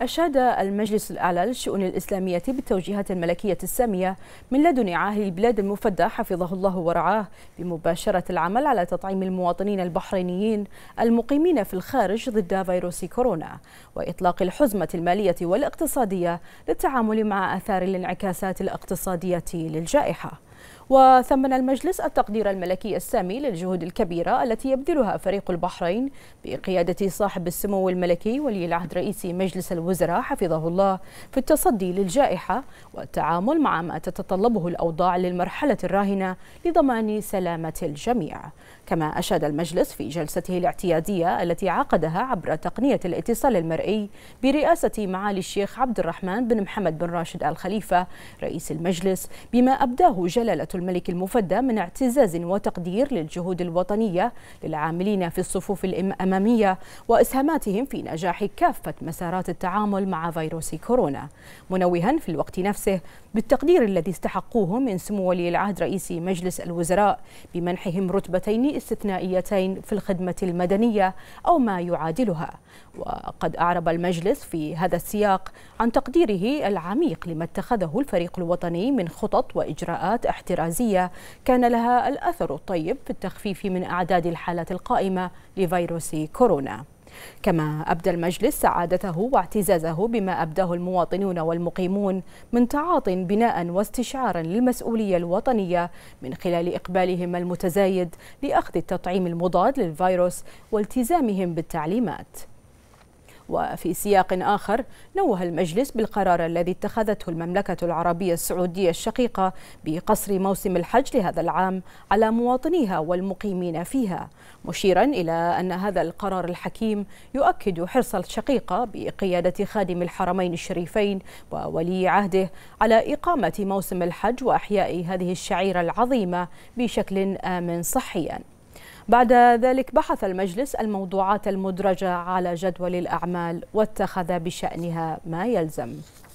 أشاد المجلس الأعلى للشؤون الإسلامية بالتوجيهات الملكية السامية من لدن عاهل البلاد المفدى حفظه الله ورعاه بمباشرة العمل على تطعيم المواطنين البحرينيين المقيمين في الخارج ضد فيروس كورونا وإطلاق الحزمة المالية والاقتصادية للتعامل مع آثار الانعكاسات الاقتصادية للجائحة وثمن المجلس التقدير الملكي السامي للجهود الكبيرة التي يبذلها فريق البحرين بقيادة صاحب السمو الملكي ولي العهد رئيس مجلس الوزراء حفظه الله في التصدي للجائحة والتعامل مع ما تتطلبه الأوضاع للمرحلة الراهنة لضمان سلامة الجميع كما أشاد المجلس في جلسته الاعتيادية التي عقدها عبر تقنية الاتصال المرئي برئاسة معالي الشيخ عبد الرحمن بن محمد بن راشد الخليفة رئيس المجلس بما أبداه جلالة الملك المفدى من اعتزاز وتقدير للجهود الوطنية للعاملين في الصفوف الأمامية وإسهاماتهم في نجاح كافة مسارات التعامل مع فيروس كورونا منوها في الوقت نفسه بالتقدير الذي استحقوه من سمو ولي العهد رئيس مجلس الوزراء بمنحهم رتبتين استثنائيتين في الخدمة المدنية أو ما يعادلها وقد أعرب المجلس في هذا السياق عن تقديره العميق لما اتخذه الفريق الوطني من خطط وإجراءات احترازية التعزية كان لها الأثر الطيب في التخفيف من أعداد الحالات القائمة لفيروس كورونا كما أبدى المجلس سعادته واعتزازه بما أبداه المواطنون والمقيمون من تعاط بناء واستشعارا للمسؤولية الوطنية من خلال إقبالهم المتزايد لأخذ التطعيم المضاد للفيروس والتزامهم بالتعليمات وفي سياق آخر نوه المجلس بالقرار الذي اتخذته المملكة العربية السعودية الشقيقة بقصر موسم الحج لهذا العام على مواطنيها والمقيمين فيها مشيرا إلى أن هذا القرار الحكيم يؤكد حرص الشقيقة بقيادة خادم الحرمين الشريفين وولي عهده على إقامة موسم الحج وأحياء هذه الشعيرة العظيمة بشكل آمن صحيا بعد ذلك بحث المجلس الموضوعات المدرجة على جدول الأعمال واتخذ بشأنها ما يلزم